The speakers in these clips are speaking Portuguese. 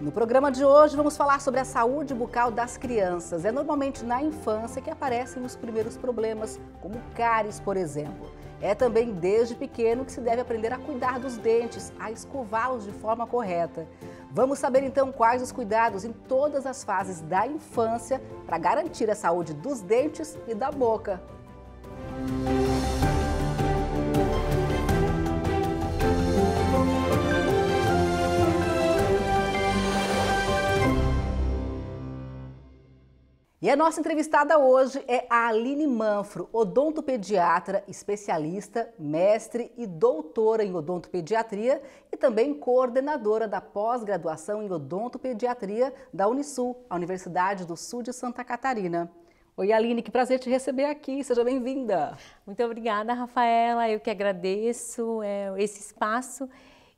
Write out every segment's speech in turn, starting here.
No programa de hoje vamos falar sobre a saúde bucal das crianças. É normalmente na infância que aparecem os primeiros problemas, como cáries, por exemplo. É também desde pequeno que se deve aprender a cuidar dos dentes, a escová-los de forma correta. Vamos saber então quais os cuidados em todas as fases da infância para garantir a saúde dos dentes e da boca. Música E a nossa entrevistada hoje é a Aline Manfro, odontopediatra, especialista, mestre e doutora em odontopediatria e também coordenadora da pós-graduação em odontopediatria da Unisul, a Universidade do Sul de Santa Catarina. Oi, Aline, que prazer te receber aqui. Seja bem-vinda. Muito obrigada, Rafaela. Eu que agradeço é, esse espaço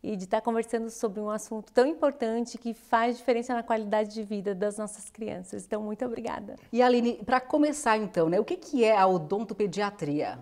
e de estar conversando sobre um assunto tão importante que faz diferença na qualidade de vida das nossas crianças. Então, muito obrigada. E Aline, para começar então, né, o que, que é a odontopediatria?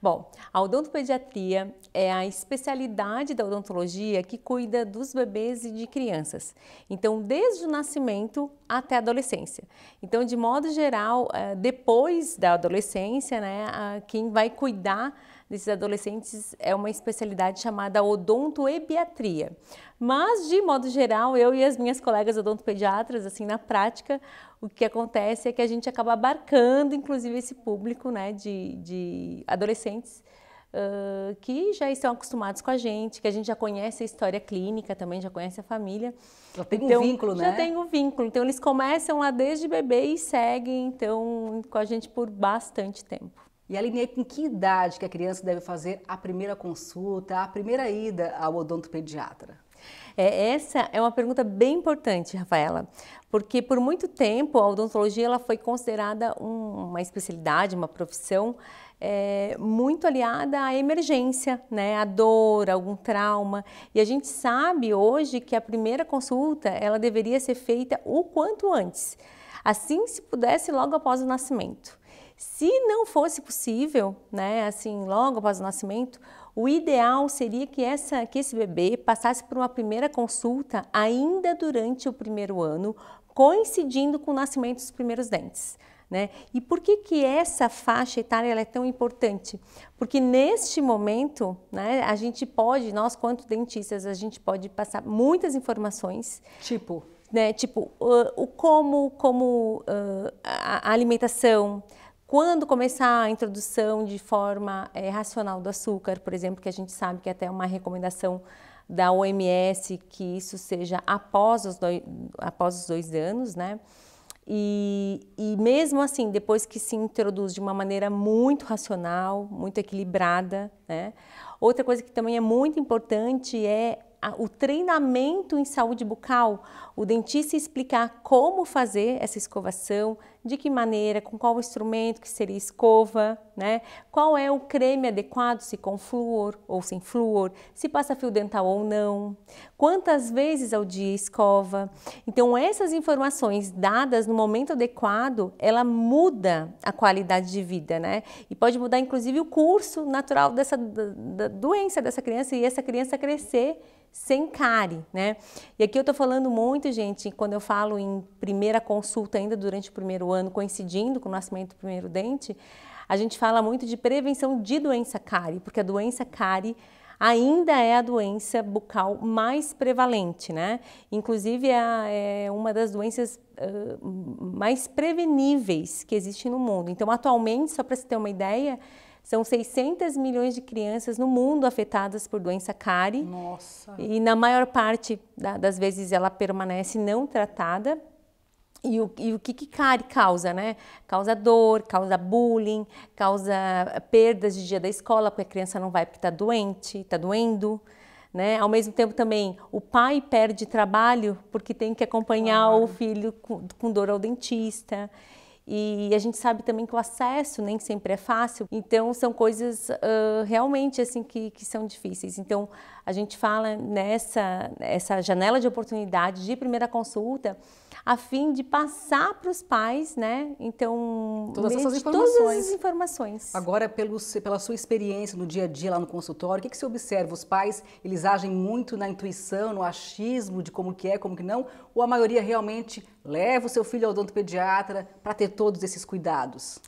Bom, a odontopediatria é a especialidade da odontologia que cuida dos bebês e de crianças. Então, desde o nascimento até a adolescência. Então, de modo geral, eh, depois da adolescência, né, quem vai cuidar desses adolescentes é uma especialidade chamada odontoebiatria. Mas, de modo geral, eu e as minhas colegas odontopediatras, assim, na prática, o que acontece é que a gente acaba abarcando, inclusive, esse público né, de, de adolescentes Uh, que já estão acostumados com a gente, que a gente já conhece a história clínica também, já conhece a família. Já tem então, um vínculo, já né? Já tem um vínculo. Então, eles começam lá desde bebê e seguem, então, com a gente por bastante tempo. E alinhei com que idade que a criança deve fazer a primeira consulta, a primeira ida ao odontopediatra. É, essa é uma pergunta bem importante, Rafaela, porque por muito tempo a odontologia ela foi considerada um, uma especialidade, uma profissão é, muito aliada à emergência, né, à dor, a algum trauma. E a gente sabe hoje que a primeira consulta ela deveria ser feita o quanto antes, assim se pudesse logo após o nascimento. Se não fosse possível, né, assim, logo após o nascimento, o ideal seria que, essa, que esse bebê passasse por uma primeira consulta ainda durante o primeiro ano, coincidindo com o nascimento dos primeiros dentes. Né? E por que, que essa faixa etária é tão importante? Porque neste momento, né, a gente pode, nós quanto dentistas, a gente pode passar muitas informações. Tipo? Né, tipo, uh, o como, como uh, a alimentação, quando começar a introdução de forma é, racional do açúcar, por exemplo, que a gente sabe que é até uma recomendação da OMS que isso seja após os dois, após os dois anos, né? E, e mesmo assim, depois que se introduz de uma maneira muito racional, muito equilibrada, né? Outra coisa que também é muito importante é o treinamento em saúde bucal, o dentista explicar como fazer essa escovação, de que maneira, com qual instrumento que seria escova, né? Qual é o creme adequado, se com flúor ou sem flúor, se passa fio dental ou não, quantas vezes ao dia escova. Então essas informações dadas no momento adequado, ela muda a qualidade de vida, né? E pode mudar inclusive o curso natural dessa da, da doença dessa criança e essa criança crescer sem cárie, né? E aqui eu tô falando muito gente, quando eu falo em primeira consulta ainda durante o primeiro ano, coincidindo com o nascimento do primeiro dente, a gente fala muito de prevenção de doença cárie, porque a doença cárie ainda é a doença bucal mais prevalente, né? Inclusive é, é uma das doenças mais preveníveis que existe no mundo. Então, atualmente, só para se ter uma ideia, são 600 milhões de crianças no mundo afetadas por doença cárie. Nossa! E na maior parte da, das vezes ela permanece não tratada. E o, e o que, que cárie causa, né? Causa dor, causa bullying, causa perdas de dia da escola, porque a criança não vai porque está doente, está doendo. Né? Ao mesmo tempo também, o pai perde trabalho porque tem que acompanhar claro. o filho com, com dor ao dentista. E a gente sabe também que o acesso nem sempre é fácil, então são coisas uh, realmente assim que, que são difíceis. Então a gente fala nessa essa janela de oportunidade de primeira consulta a fim de passar para os pais, né? Então, todas essas informações. Todas as informações. Agora, pelo, pela sua experiência no dia a dia lá no consultório, o que, que você observa? Os pais, eles agem muito na intuição, no achismo de como que é, como que não? Ou a maioria realmente leva o seu filho ao odontopediatra para ter todos esses cuidados?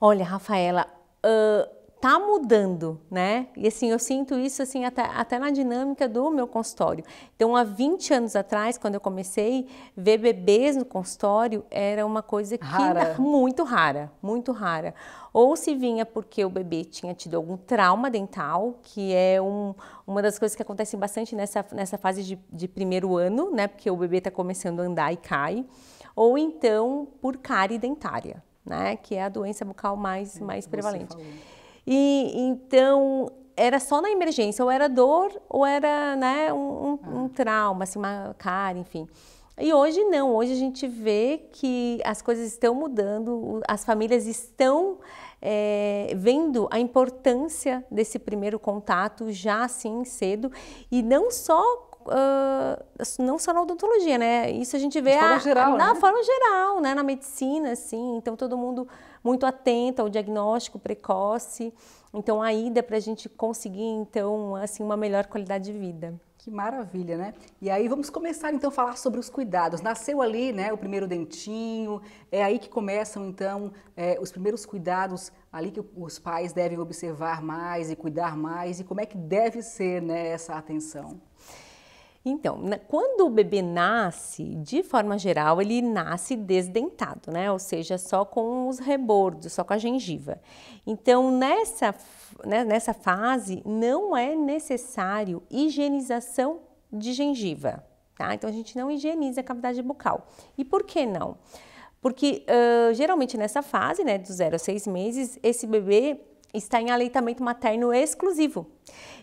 Olha, Rafaela, uh tá mudando, né? E assim, eu sinto isso assim até, até na dinâmica do meu consultório. Então, há 20 anos atrás, quando eu comecei, ver bebês no consultório era uma coisa que rara. muito rara, muito rara. Ou se vinha porque o bebê tinha tido algum trauma dental, que é um, uma das coisas que acontecem bastante nessa, nessa fase de, de primeiro ano, né? Porque o bebê está começando a andar e cai. Ou então por cárie dentária, né? Que é a doença bucal mais, mais prevalente. Falou. E então era só na emergência, ou era dor, ou era né, um, um, ah. um trauma, assim, uma cara, enfim. E hoje não, hoje a gente vê que as coisas estão mudando, as famílias estão é, vendo a importância desse primeiro contato já assim cedo e não só uh, não só na odontologia, né? Isso a gente vê a, geral, a, na né? forma geral, né? Na medicina, assim, então todo mundo muito atenta ao diagnóstico precoce. Então, ainda para a é gente conseguir, então, assim, uma melhor qualidade de vida. Que maravilha, né? E aí vamos começar então a falar sobre os cuidados. Nasceu ali, né, o primeiro dentinho, é aí que começam então é, os primeiros cuidados ali que os pais devem observar mais e cuidar mais e como é que deve ser, né, essa atenção. Então, né, quando o bebê nasce, de forma geral, ele nasce desdentado, né? Ou seja, só com os rebordos, só com a gengiva. Então, nessa, né, nessa fase, não é necessário higienização de gengiva, tá? Então, a gente não higieniza a cavidade bucal. E por que não? Porque uh, geralmente nessa fase, né, dos 0 a 6 meses, esse bebê está em aleitamento materno exclusivo.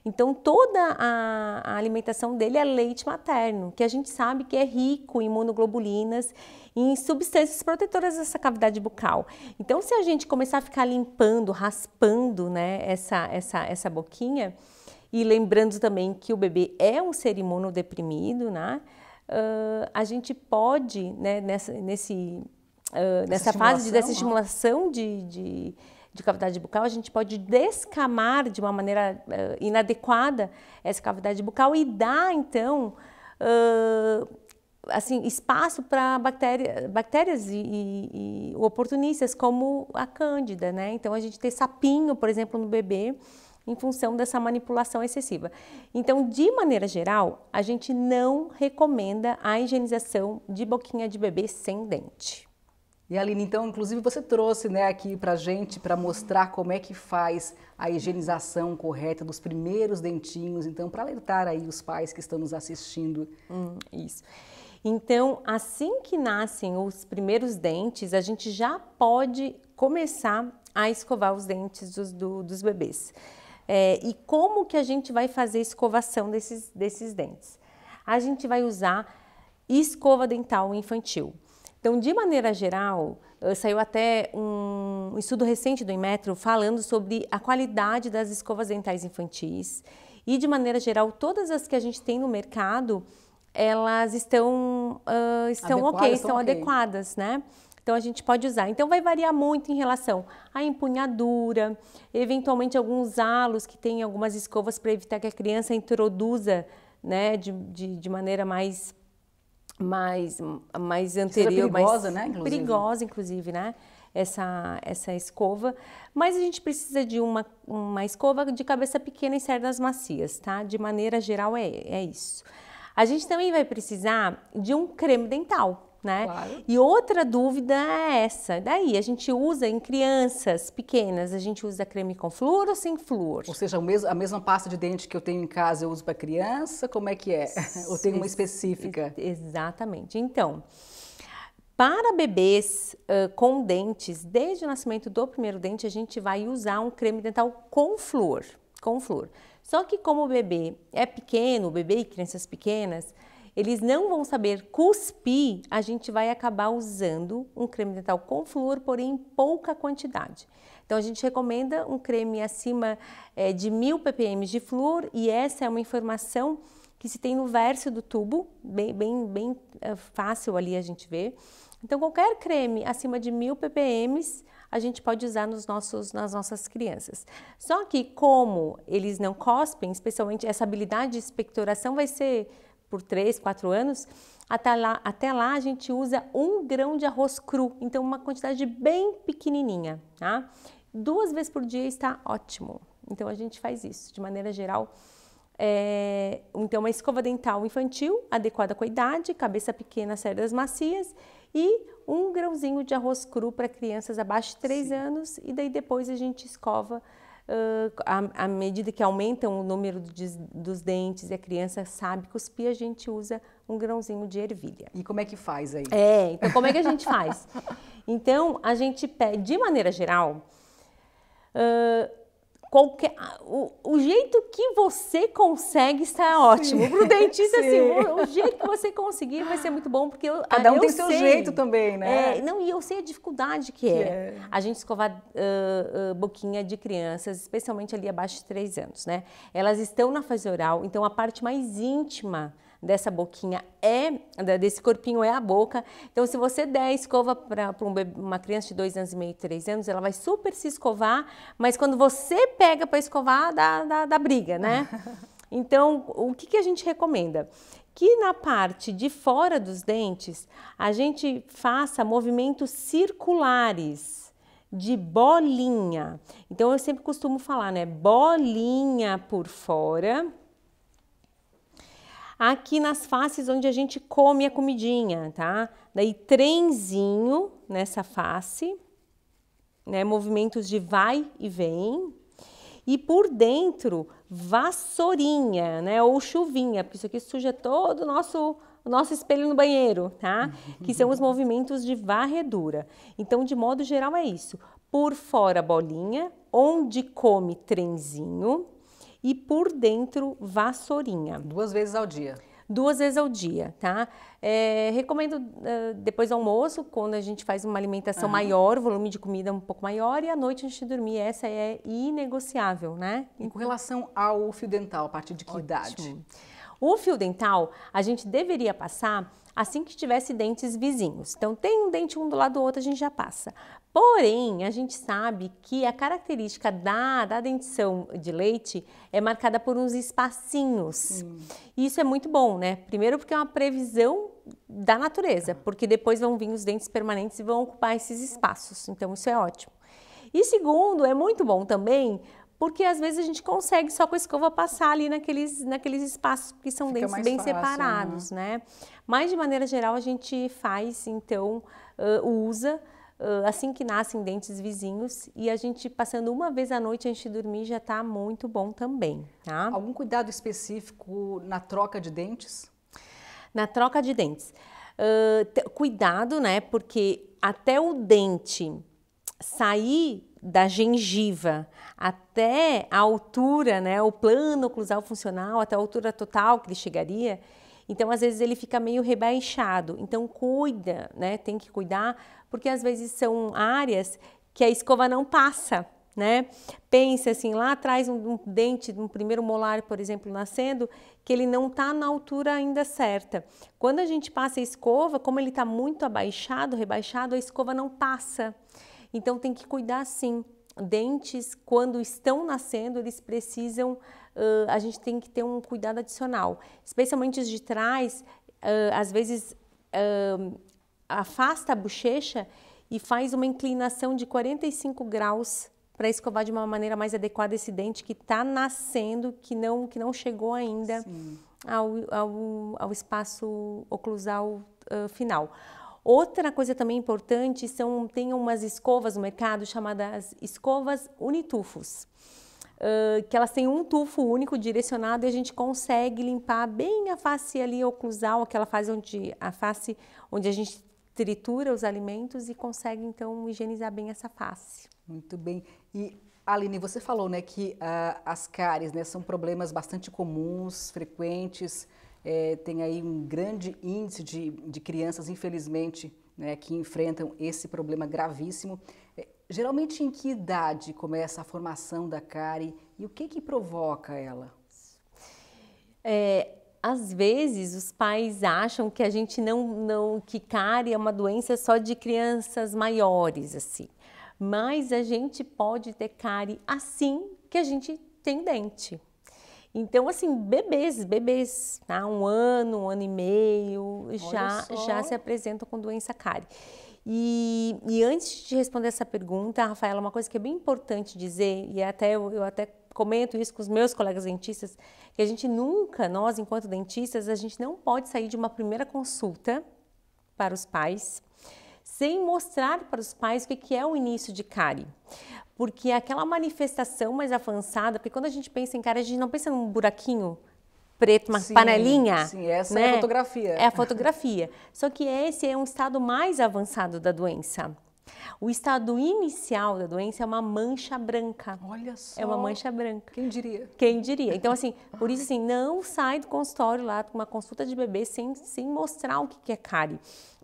Então, toda a, alimentação dele é leite materno, que a gente sabe que é rico em imunoglobulinas e em substâncias protetoras dessa cavidade bucal. Então, se a gente começar a ficar limpando, raspando né, essa, essa, essa boquinha, e lembrando também que o bebê é um ser imunodeprimido, né, uh, a gente pode, né, nessa, nesse, uh, nessa fase de, dessa estimulação né? de, de de cavidade bucal, a gente pode descamar de uma maneira uh, inadequada essa cavidade bucal e dar, então, uh, assim, espaço para bactéria, bactérias e, e, e, oportunistas, como a cândida, né? Então, a gente tem sapinho, por exemplo, no bebê, em função dessa manipulação excessiva. Então, de maneira geral, a gente não recomenda a higienização de boquinha de bebê sem dente. E Aline, então, inclusive você trouxe né, aqui para gente para mostrar como é que faz a higienização correta dos primeiros dentinhos, então, para alertar aí os pais que estão nos assistindo. Hum, isso. Então, assim que nascem os primeiros dentes, a gente já pode começar a escovar os dentes dos, do, dos bebês. É, e como que a gente vai fazer a escovação desses, desses dentes? A gente vai usar escova dental infantil. Então, de maneira geral, eh, saiu até um estudo recente do Inmetro falando sobre a qualidade das escovas dentais infantis e, de maneira geral, todas as que a gente tem no mercado, elas estão, uh, estão ok, estão okay. adequadas, né? Então a gente pode usar. Então vai variar muito em relação à empunhadura, eventualmente alguns halos que tem algumas escovas para evitar que a criança introduza né, de, de, de maneira mais mais, mais anterior, é perigosa, mais né, inclusive. perigosa, inclusive, né? Essa, essa escova, mas a gente precisa de uma, uma escova de cabeça pequena e cerdas macias, tá? De maneira geral é, é isso. A gente também vai precisar de um creme dental, né? Claro. E outra dúvida é essa. Daí, a gente usa em crianças pequenas, a gente usa creme com flúor ou sem flúor? Ou seja, a mesma pasta de dente que eu tenho em casa eu uso para criança? Como é que é? ou tem uma específica? exatamente. Então, para bebês uh, com dentes, desde o nascimento do primeiro dente, a gente vai usar um creme dental com flúor. Com flúor. Só que como o bebê é pequeno, o bebê e crianças pequenas, eles não vão saber cuspir, a gente vai acabar usando um creme dental com flúor, porém em pouca quantidade. Então a gente recomenda um creme acima é, de 1000 ppm de flúor e essa é uma informação que se tem no verso do tubo, bem, bem, bem é, fácil ali a gente ver. Então qualquer creme acima de 1000 ppm a gente pode usar nos nossos, nas nossas crianças. Só que como eles não cospem, especialmente essa habilidade de expectoração vai ser por três, quatro anos, até lá, até lá a gente usa um grão de arroz cru, então uma quantidade bem pequenininha, tá? Duas vezes por dia está ótimo. Então a gente faz isso de maneira geral. É, então, uma escova dental infantil, adequada com a idade, cabeça pequena, cerdas macias e um grãozinho de arroz cru para crianças abaixo de 3 Sim. anos. E daí depois a gente escova ah, à, medida que aumenta o número de, dos dentes e a criança sabe cuspir, a gente usa um grãozinho de ervilha. E como é que faz aí? É, então como é que a gente faz? Então, a gente pede, de maneira geral, uh, Qualquer, o, o, jeito que você consegue está ótimo. Para o dentista, assim, o, o, jeito que você conseguir vai ser muito bom, porque eu, cada um eu tem sei, seu jeito também, né? É, não, e eu sei a dificuldade que, que é. é, a gente escovar uh, uh, boquinha de crianças, especialmente ali abaixo de 3 anos, né? Elas estão na fase oral, então a parte mais íntima dessa boquinha é, desse corpinho é a boca. Então, se você der escova para uma criança de dois anos e meio, três anos, ela vai super se escovar, mas quando você pega para escovar, dá, dá, dá, briga, né? Então, o que, que a gente recomenda? que na parte de fora dos dentes a gente faça movimentos circulares de bolinha. Então eu sempre costumo falar, né? Bolinha por fora aqui nas faces onde a gente come a comidinha, tá? Daí trenzinho nessa face, né? Movimentos de vai e vem. E por dentro, vassourinha, né? Ou chuvinha, porque isso aqui suja todo o nosso o nosso espelho no banheiro, tá? Que são os movimentos de varredura. Então, de modo geral, é isso. Por fora, bolinha, onde come trenzinho, e por dentro vassourinha. Duas vezes ao dia duas vezes ao dia, tá? É, recomendo uh, depois do almoço, quando a gente faz uma alimentação uhum. maior, volume de comida um pouco maior, e à noite antes de dormir, essa é inegociável, né? E com então relação ao fio dental, a partir de que Ótimo. idade? O fio dental, a gente deveria passar assim que tivesse dentes vizinhos. Então, tem um dente um do lado do outro, a gente já passa. Porém, a gente sabe que a característica da, da dentição de leite é marcada por uns espacinhos. Hum. E isso é muito bom, né? Primeiro porque é uma previsão da natureza, tá. porque depois vão vir os dentes permanentes e vão ocupar esses espaços. Então, isso é ótimo. E segundo, é muito bom também porque às vezes a gente consegue só com a escova passar ali naqueles, naqueles espaços que são Fica dentes bem fácil, né? separados, né? né? Mas de maneira geral a gente faz, então, uh, usa assim que nascem dentes vizinhos e a gente passando uma vez à noite antes de dormir já está muito bom também, tá? Algum cuidado específico na troca de dentes? Na troca de dentes. Uh, cuidado, né? Porque até o dente sair da gengiva até a altura, né? O plano oclusal funcional, até a altura total que ele chegaria, então, às vezes ele fica meio rebaixado. Então, cuida, né? Tem que cuidar, porque às vezes são áreas que a escova não passa, né? Pensa assim, lá atrás um, um dente, um primeiro molar, por exemplo, nascendo, que ele não está na altura ainda certa. Quando a gente passa a escova, como ele está muito abaixado, rebaixado, a escova não passa. Então tem que cuidar sim, dentes, quando estão nascendo, eles precisam, uh, a gente tem que ter um cuidado adicional. Especialmente os de trás, uh, às vezes uh, afasta a bochecha e faz uma inclinação de 45 graus para escovar de uma maneira mais adequada esse dente que está nascendo, que não, que não chegou ainda ao, ao, ao, espaço oclusal final. Outra coisa também importante são tem umas escovas no mercado chamadas escovas unitufos. Uh, que elas têm um tufo único direcionado e a gente consegue limpar bem a face ali oclusal, aquela fase onde a face onde a gente tritura os alimentos e consegue então higienizar bem essa face. Muito bem. E Aline, você falou, né, que uh, as cáries, né, são problemas bastante comuns, frequentes é, tem aí um grande índice de, de crianças, infelizmente, né, que enfrentam esse problema gravíssimo. É, geralmente, em que idade começa a formação da cárie e o que, que provoca ela? É, às vezes os pais acham que a gente não, não que cárie é uma doença só de crianças maiores assim, mas a gente pode ter cárie assim que a gente tem dente. Então, assim, bebês, bebês, tá? um ano, um ano e meio, já, já se apresentam com doença cárie. E, e, antes de responder essa pergunta, Rafaela, uma coisa que é bem importante dizer, e é até eu, eu até comento isso com os meus colegas dentistas, que a gente nunca, nós enquanto dentistas, a gente não pode sair de uma primeira consulta para os pais sem mostrar para os pais o que é o início de cárie porque é aquela manifestação mais avançada, porque quando a gente pensa em cara, a gente não pensa num buraquinho preto, uma sim, panelinha. Sim, essa né? é a né? fotografia. É a fotografia. Só que esse é um estado mais avançado da doença. O estado inicial da doença é uma mancha branca. Olha só. É uma mancha branca. Quem diria? Quem diria? Então, assim, por isso, assim, não sai do consultório lá com uma consulta de bebê sem, sem mostrar o que é cárie.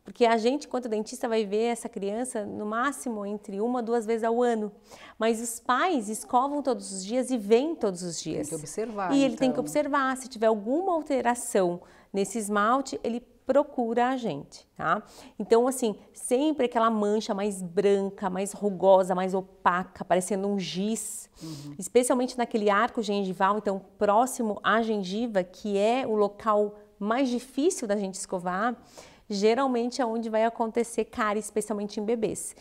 Porque a gente, quanto dentista, vai ver essa criança no máximo entre uma duas vezes ao ano. Mas os pais escovam todos os dias e vêm todos os dias. Tem que observar. E ele então. tem que então. observar. Se tiver alguma alteração nesse esmalte, ele procura a gente, tá? Então, assim, sempre aquela mancha mais branca, mais rugosa, mais opaca, parecendo um giz, uhum. especialmente naquele arco gengival, então próximo à gengiva, que é o local mais difícil da gente escovar geralmente é onde vai acontecer cárie, especialmente em bebês.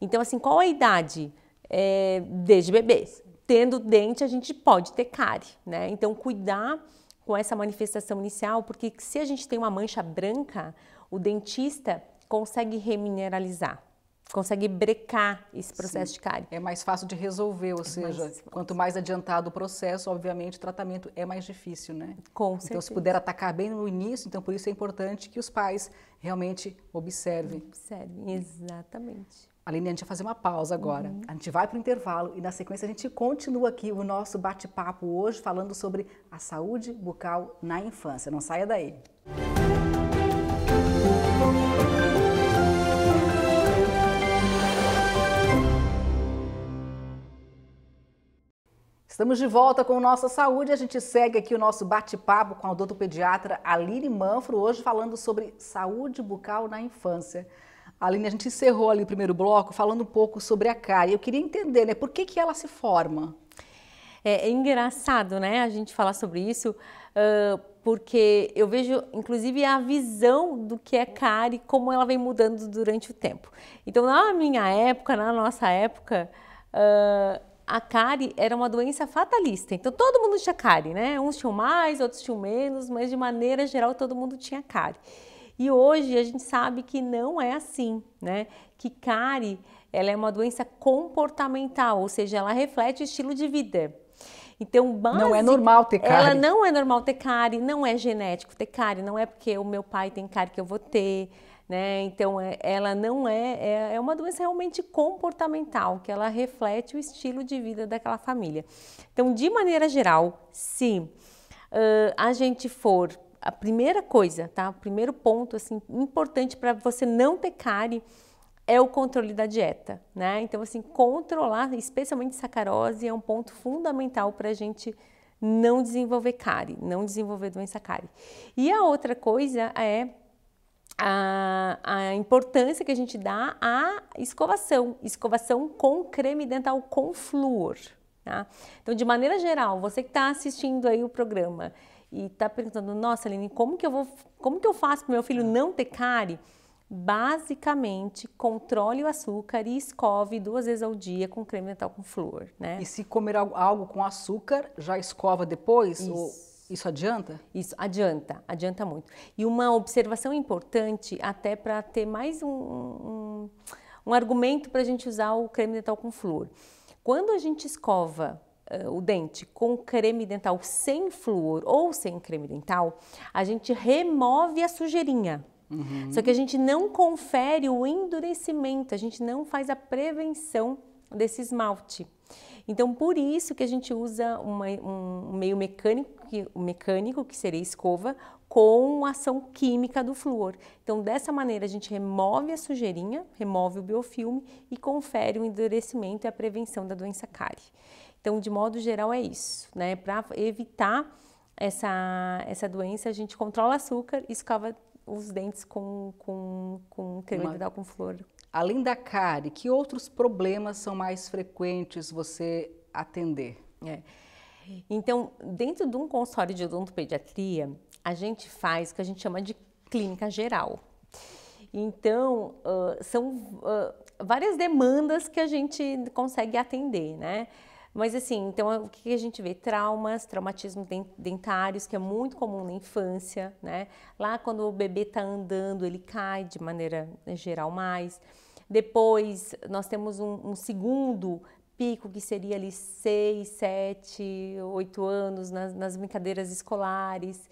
Então, assim, qual a idade? É, desde bebês. Tendo dente, a gente pode ter cárie, né? Então, cuidar com essa manifestação inicial, porque se a gente tem uma mancha branca, o dentista consegue remineralizar consegue brecar esse processo Sim. de cárie. É mais fácil de resolver, ou é seja, mais quanto mais adiantado o processo, obviamente o tratamento é mais difícil, né? Com então, certeza. Então, se puder atacar bem no início, então por isso é importante que os pais realmente observem. Observem, exatamente. Aline, a gente vai fazer uma pausa agora. Uhum. A gente vai para o intervalo e na sequência a gente continua aqui o nosso bate-papo hoje falando sobre a saúde bucal na infância. Não saia daí. Música Estamos de volta com Nossa Saúde. A gente segue aqui o nosso bate-papo com a odontopediatra Aline Manfro, hoje falando sobre saúde bucal na infância. Aline, a gente encerrou ali o primeiro bloco falando um pouco sobre a cárie. Eu queria entender, né, por que, que ela se forma? É, é engraçado, né, a gente falar sobre isso, uh, porque eu vejo, inclusive, a visão do que é cárie, como ela vem mudando durante o tempo. Então, na minha época, na nossa época... Uh, a cárie era uma doença fatalista. Então todo mundo tinha cárie, né? Uns tinham mais, outros tinham menos, mas de maneira geral todo mundo tinha cárie. E hoje a gente sabe que não é assim, né? Que cárie, ela é uma doença comportamental, ou seja, ela reflete o estilo de vida. Então, base, não é normal ter cárie. Ela não é normal ter cárie, não é genético ter cárie, não é porque o meu pai tem cárie que eu vou ter né? Então, é, ela não é, é, é uma doença realmente comportamental, que ela reflete o estilo de vida daquela família. Então, de maneira geral, se uh, a gente for a primeira coisa, tá? O primeiro ponto assim importante para você não ter cárie é o controle da dieta, né? Então, assim, controlar, especialmente sacarose, é um ponto fundamental para a gente não desenvolver cárie, não desenvolver doença cárie. E a outra coisa é a, a, importância que a gente dá à escovação, escovação com creme dental com flúor. Tá? Então, de maneira geral, você que está assistindo aí o programa e está perguntando, nossa, Aline, como que eu vou, como que eu faço para meu filho é. não ter cárie? Basicamente, controle o açúcar e escove duas vezes ao dia com creme dental com flúor, né? E se comer algo com açúcar, já escova depois? Isso. Ou... Isso adianta? Isso adianta, adianta muito. E uma observação importante, até para ter mais um, um, um argumento para a gente usar o creme dental com flúor. Quando a gente escova uh, o dente com creme dental sem flúor ou sem creme dental, a gente remove a sujeirinha. Uhum. Só que a gente não confere o endurecimento, a gente não faz a prevenção desse esmalte. Então, por isso que a gente usa uma, um meio mecânico que, mecânico, que seria escova, com ação química do flúor. Então, dessa maneira, a gente remove a sujeirinha, remove o biofilme e confere o endurecimento e a prevenção da doença cárie. Então, de modo geral, é isso. Né? Para evitar essa, essa doença, a gente controla açúcar e escova os dentes com, com, com creme dental com flúor. Além da cárie, que outros problemas são mais frequentes você atender? É. Então, dentro de um consultório de odontopediatria, a gente faz o que a gente chama de clínica geral. Então, uh, são uh, várias demandas que a gente consegue atender, né? Mas assim, então o que a gente vê? Traumas, traumatismos dentários, que é muito comum na infância, né? Lá quando o bebê está andando, ele cai de maneira geral mais. Depois nós temos um, um segundo pico, que seria ali 6, 7, 8 anos, nas, nas, brincadeiras escolares,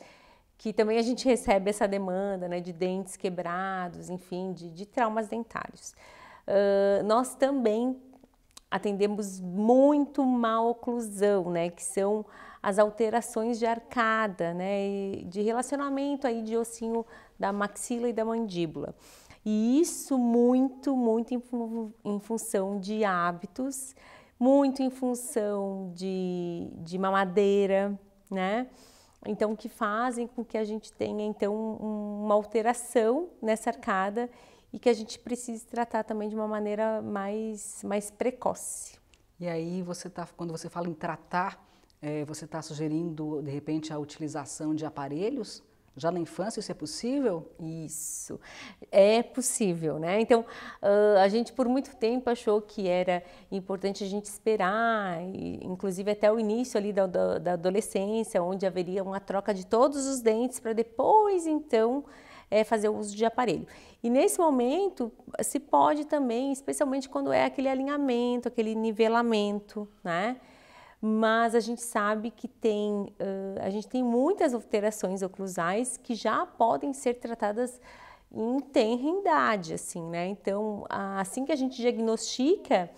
que também a gente recebe essa demanda né, de dentes quebrados, enfim, de, de traumas dentários. Uh, nós também atendemos muito mal oclusão, né, que são as alterações de arcada, né, de relacionamento aí de ossinho da maxila e da mandíbula. E isso muito, muito em, em função de hábitos, muito em função de, de mamadeira, né? Então, que fazem com que a gente tenha, então, uma alteração nessa arcada e que a gente precisa tratar também de uma maneira mais, mais precoce. E aí você tá, quando você fala em tratar, é, você está sugerindo de repente a utilização de aparelhos? Já na infância isso é possível? Isso, é possível, né? Então, uh, a gente por muito tempo achou que era importante a gente esperar, e, inclusive até o início ali da, da, da adolescência, onde haveria uma troca de todos os dentes para depois, então, é, fazer uso de aparelho. E nesse momento, se pode também, especialmente quando é aquele alinhamento, aquele nivelamento, né? Mas a gente sabe que tem, uh, a gente tem muitas alterações oclusais que já podem ser tratadas em tenra idade, assim, né? Então, assim que a gente diagnostica,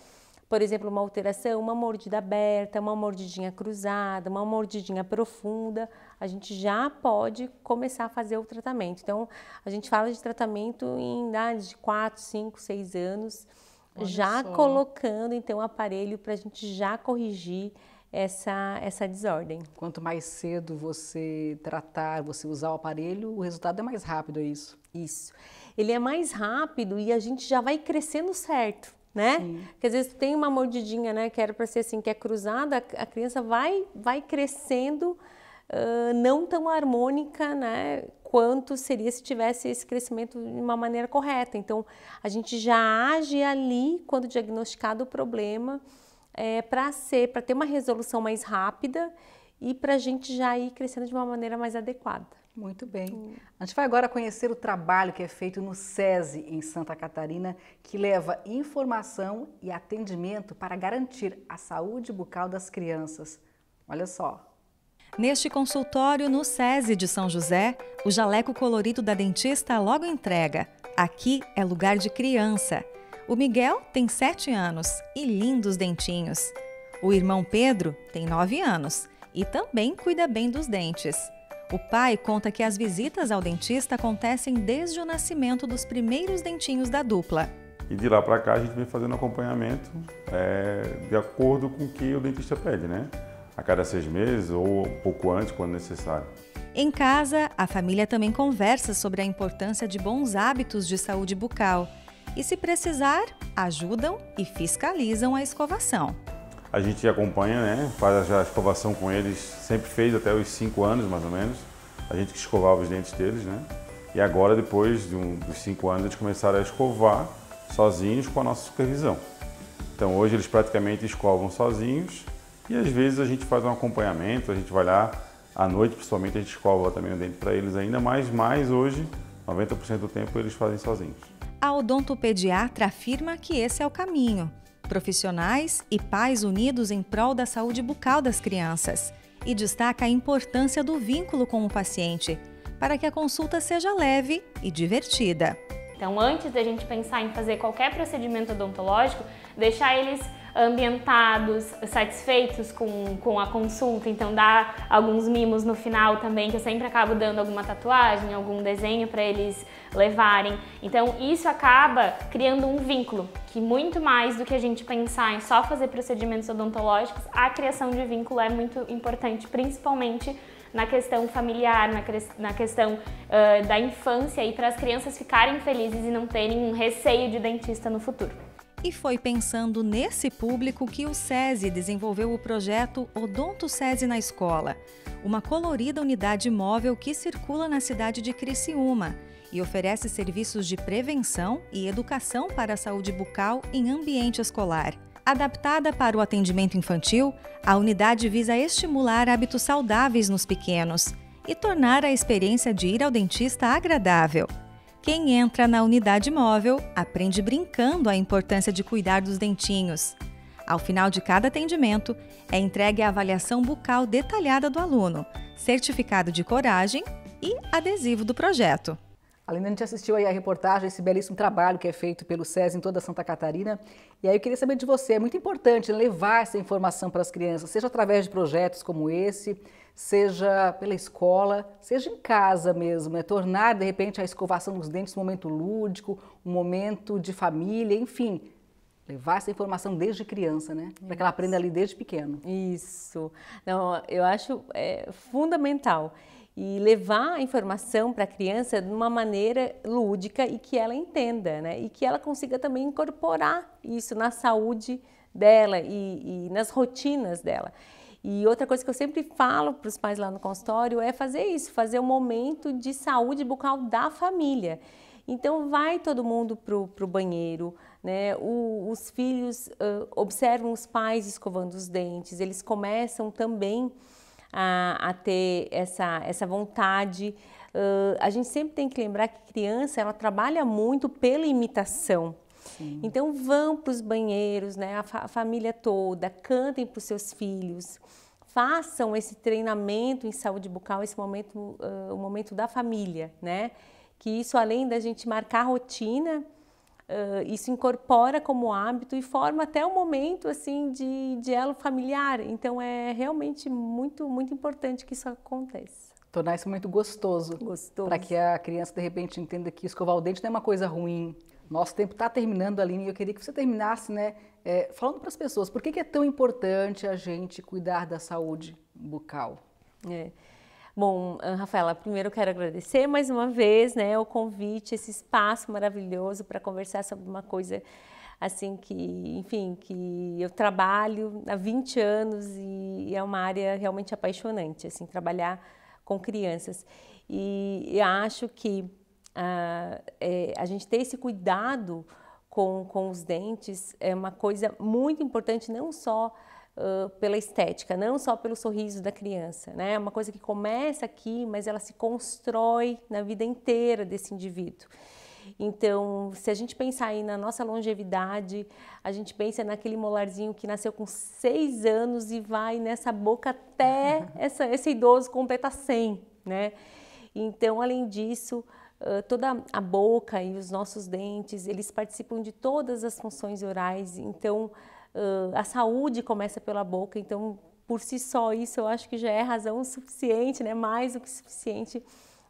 por exemplo, uma alteração, uma mordida aberta, uma mordidinha cruzada, uma mordidinha profunda, a gente já pode começar a fazer o tratamento. Então, a gente fala de tratamento em idade de 4, 5, 6 anos, Olha já só. colocando então o aparelho para a gente já corrigir essa, essa desordem. Quanto mais cedo você tratar, você usar o aparelho, o resultado é mais rápido, é isso? Isso. Ele é mais rápido e a gente já vai crescendo certo né? Porque às vezes tem uma mordidinha, né? Que era para ser assim, que é cruzada, a criança vai, vai crescendo uh, não tão harmônica, né? Quanto seria se tivesse esse crescimento de uma maneira correta. Então, a gente já age ali quando diagnosticado o problema é, para ser, para ter uma resolução mais rápida e para a gente já ir crescendo de uma maneira mais adequada. Muito bem. Hum. A gente vai agora conhecer o trabalho que é feito no SESI, em Santa Catarina, que leva informação e atendimento para garantir a saúde bucal das crianças. Olha só. Neste consultório no SESI de São José, o jaleco colorido da dentista logo entrega. Aqui é lugar de criança. O Miguel tem 7 anos e lindos dentinhos. O irmão Pedro tem 9 anos e também cuida bem dos dentes. O pai conta que as visitas ao dentista acontecem desde o nascimento dos primeiros dentinhos da dupla. E de lá para cá a gente vem fazendo acompanhamento é, de acordo com o que o dentista pede, né? A cada seis meses ou um pouco antes, quando necessário. Em casa, a família também conversa sobre a importância de bons hábitos de saúde bucal. E se precisar, ajudam e fiscalizam a escovação. A gente acompanha, né? faz a escovação com eles, sempre fez até os 5 anos mais ou menos. A gente que escovava os dentes deles, né? E agora, depois de um, dos 5 anos, eles começaram a escovar sozinhos com a nossa supervisão. Então hoje eles praticamente escovam sozinhos e às vezes a gente faz um acompanhamento, a gente vai lá à noite, principalmente a gente escova também o dente para eles ainda mais, mas hoje 90% do tempo eles fazem sozinhos. A odontopediatra afirma que esse é o caminho profissionais e pais unidos em prol da saúde bucal das crianças e destaca a importância do vínculo com o paciente para que a consulta seja leve e divertida. Então, antes da gente pensar em fazer qualquer procedimento odontológico, deixar eles ambientados, satisfeitos com, com a consulta, então dá alguns mimos no final também, que eu sempre acabo dando alguma tatuagem, algum desenho para eles levarem. Então isso acaba criando um vínculo, que muito mais do que a gente pensar em só fazer procedimentos odontológicos, a criação de vínculo é muito importante, principalmente na questão familiar, na, na questão uh, da infância e para as crianças ficarem felizes e não terem um receio de dentista no futuro. E foi pensando nesse público que o SESI desenvolveu o projeto Odonto SESI na Escola, uma colorida unidade móvel que circula na cidade de Criciúma e oferece serviços de prevenção e educação para a saúde bucal em ambiente escolar. Adaptada para o atendimento infantil, a unidade visa estimular hábitos saudáveis nos pequenos e tornar a experiência de ir ao dentista agradável. Quem entra na unidade móvel aprende brincando a importância de cuidar dos dentinhos. Ao final de cada atendimento, é entregue a avaliação bucal detalhada do aluno, certificado de coragem e adesivo do projeto. Além, a gente assistiu aí a reportagem, esse belíssimo trabalho que é feito pelo SES em toda Santa Catarina. E aí eu queria saber de você, é muito importante levar essa informação para as crianças, seja através de projetos como esse, seja pela escola, seja em casa mesmo, é tornar de repente a escovação dos dentes um momento lúdico, um momento de família, enfim, levar essa informação desde criança, né? Para que ela aprenda ali desde pequeno. Isso. Não, eu acho é, fundamental e levar a informação para a criança de uma maneira lúdica e que ela entenda, né? E que ela consiga também incorporar isso na saúde dela e, e nas rotinas dela. E outra coisa que eu sempre falo para os pais lá no consultório é fazer isso, fazer um momento de saúde bucal da família. Então vai todo mundo para o banheiro, né? O, os filhos uh, observam os pais escovando os dentes, eles começam também a, a ter essa, essa vontade. Uh, a gente sempre tem que lembrar que criança ela trabalha muito pela imitação. Sim. Então vão para os banheiros, né? A, fa a, família toda, cantem para os seus filhos, façam esse treinamento em saúde bucal, esse momento, uh, o momento da família, né? Que isso além da gente marcar rotina, Uh, isso incorpora como hábito e forma até o momento assim de, de elo familiar. Então é realmente muito muito importante que isso aconteça. Tornar isso muito gostoso. Gostoso. Para que a criança de repente entenda que escovar o dente não é uma coisa ruim. Nosso tempo está terminando, Aline, e eu queria que você terminasse, né, é, falando para as pessoas por que, que, é tão importante a gente cuidar da saúde bucal. É. Bom, ah, Rafaela, primeiro eu quero agradecer mais uma vez né, o convite, esse espaço maravilhoso para conversar sobre uma coisa assim que, enfim, que eu trabalho há 20 anos e é uma área realmente apaixonante, assim, trabalhar com crianças. E acho que ah, é, a gente ter esse cuidado com, com os dentes é uma coisa muito importante, não só pela estética, não só pelo sorriso da criança. Né? É uma coisa que começa aqui, mas ela se constrói na vida inteira desse indivíduo. Então, se a gente pensar aí na nossa longevidade, a gente pensa naquele molarzinho que nasceu com seis anos e vai nessa boca até essa, esse idoso completar 100, né? Então, além disso, toda a boca e os nossos dentes, eles participam de todas as funções orais. Então, uh, a saúde começa pela boca, então por si só isso eu acho que já é razão suficiente, né? mais do que suficiente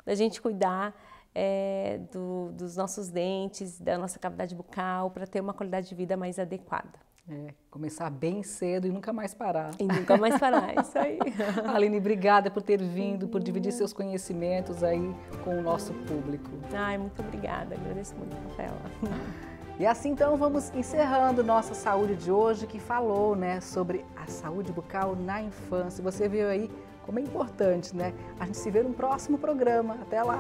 da gente cuidar é, do, dos nossos dentes, da nossa cavidade bucal, para ter uma qualidade de vida mais adequada. É, começar bem cedo e nunca mais parar. E nunca mais parar, é isso aí. Aline, obrigada por ter vindo, por uhum. dividir seus conhecimentos aí com o nosso público. Ai, muito obrigada, agradeço muito, Rafaela. E é assim então vamos encerrando nossa saúde de hoje que falou, né, sobre a saúde bucal na infância. Você viu aí como é importante, né? A gente se vê no próximo programa. Até lá.